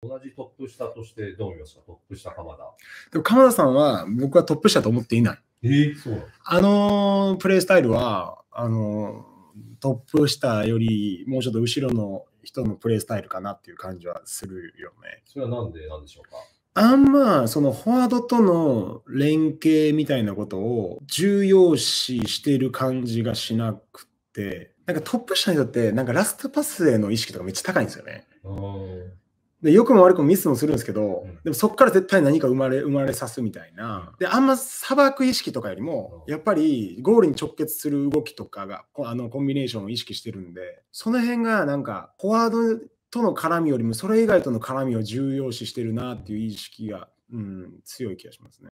同じトップ下としてどう見ますか、トップ下鎌田。でも鎌田さんは僕はトップ下と思っていない。えー、そうあのプレースタイルはあのトップ下よりもうちょっと後ろの人のプレースタイルかなっていう感じはするよね。それはなんでなんでしょうかあんまそのフォワードとの連携みたいなことを重要視している感じがしなくてなんかトップ下にとってなんかラストパスへの意識とかめっちゃ高いんですよね。で、良くも悪くもミスもするんですけど、でもそこから絶対何か生まれ、生まれさすみたいな。で、あんま砂漠意識とかよりも、やっぱりゴールに直結する動きとかが、あの、コンビネーションを意識してるんで、その辺がなんか、フォワードとの絡みよりも、それ以外との絡みを重要視してるなっていう意識が、うん、強い気がしますね。